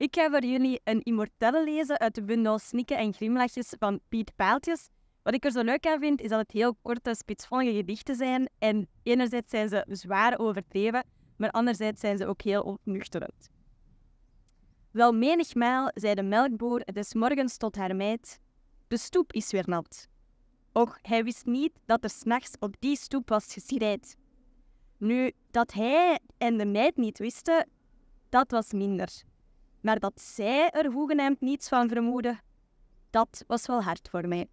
Ik ga voor jullie een immortelle lezen uit de bundel Snikken en Grimlachjes van Piet Paaltjes. Wat ik er zo leuk aan vind, is dat het heel korte, spitsvondige gedichten zijn. En enerzijds zijn ze zwaar overdreven, maar anderzijds zijn ze ook heel ontnuchterend. Wel menigmaal zei de melkboer des morgens tot haar meid, de stoep is weer nat. Och, hij wist niet dat er s'nachts op die stoep was geschreid. Nu, dat hij en de meid niet wisten, dat was minder. Maar dat zij er hoegenaamd niets van vermoeden, dat was wel hard voor mij.